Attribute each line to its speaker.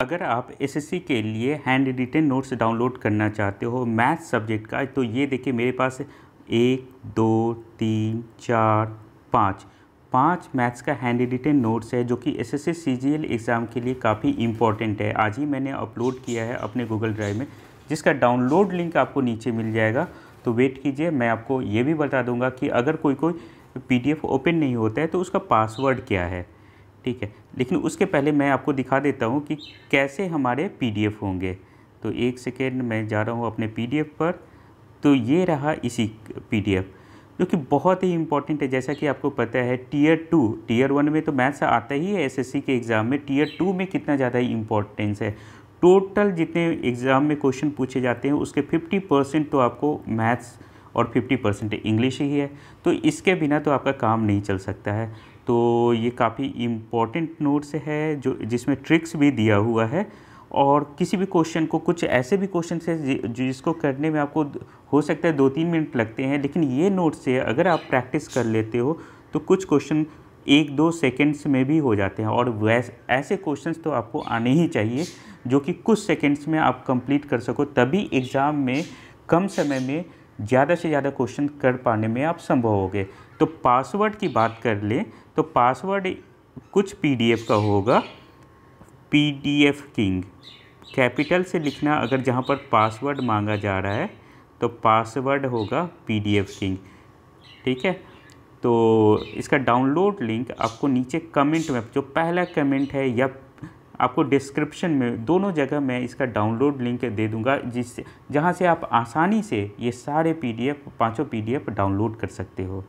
Speaker 1: अगर आप एसएससी के लिए हैंड रिटेन नोट्स डाउनलोड करना चाहते हो मैथ सब्जेक्ट का तो ये देखिए मेरे पास एक दो तीन चार पाँच पाँच मैथ्स का हैंड रिटेन नोट्स है जो कि S S C G L exam के लिए काफ़ी इंपॉर्टेंट है आज ही मैंने अपलोड किया है अपने गूगल ड्राइव में जिसका डाउनलोड लिंक आपको नीचे मिल जाएगा तो वेट कीजिए मैं आपको ये भी बता दूंगा कि अगर कोई कोई एफ ओपन नहीं होता है तो उसका पासवर्ड क्या है ठीक है लेकिन उसके पहले मैं आपको दिखा देता हूँ कि कैसे हमारे पी होंगे तो एक सेकेंड मैं जा रहा हूँ अपने पी पर तो ये रहा इसी एफ जो कि बहुत ही इंपॉर्टेंट है जैसा कि आपको पता है टीयर टू टीयर वन में तो मैथ्स आता ही है एसएससी के एग्ज़ाम में टीयर टू में कितना ज़्यादा इम्पॉर्टेंस है टोटल जितने एग्ज़ाम में क्वेश्चन पूछे जाते हैं उसके 50 परसेंट तो आपको मैथ्स और 50 परसेंट इंग्लिश ही है तो इसके बिना तो आपका काम नहीं चल सकता है तो ये काफ़ी इम्पॉर्टेंट नोट्स है जो जिसमें ट्रिक्स भी दिया हुआ है और किसी भी क्वेश्चन को कुछ ऐसे भी क्वेश्चन है जिसको करने में आपको हो सकता है दो तीन मिनट लगते हैं लेकिन ये नोट्स से अगर आप प्रैक्टिस कर लेते हो तो कुछ क्वेश्चन एक दो सेकेंड्स में भी हो जाते हैं और वैस ऐसे क्वेश्चंस तो आपको आने ही चाहिए जो कि कुछ सेकेंड्स में आप कंप्लीट कर सको तभी एग्ज़ाम में कम समय में ज़्यादा से ज़्यादा क्वेश्चन कर पाने में आप संभव होगे तो पासवर्ड की बात कर ले तो पासवर्ड कुछ पीडीएफ का होगा पीडीएफ किंग कैपिटल से लिखना अगर जहाँ पर पासवर्ड मांगा जा रहा है तो पासवर्ड होगा पीडीएफ किंग ठीक है तो इसका डाउनलोड लिंक आपको नीचे कमेंट में जो पहला कमेंट है या आपको डिस्क्रिप्शन में दोनों जगह मैं इसका डाउनलोड लिंक दे दूंगा जिससे जहाँ से आप आसानी से ये सारे पीडीएफ पांचों पीडीएफ डाउनलोड कर सकते हो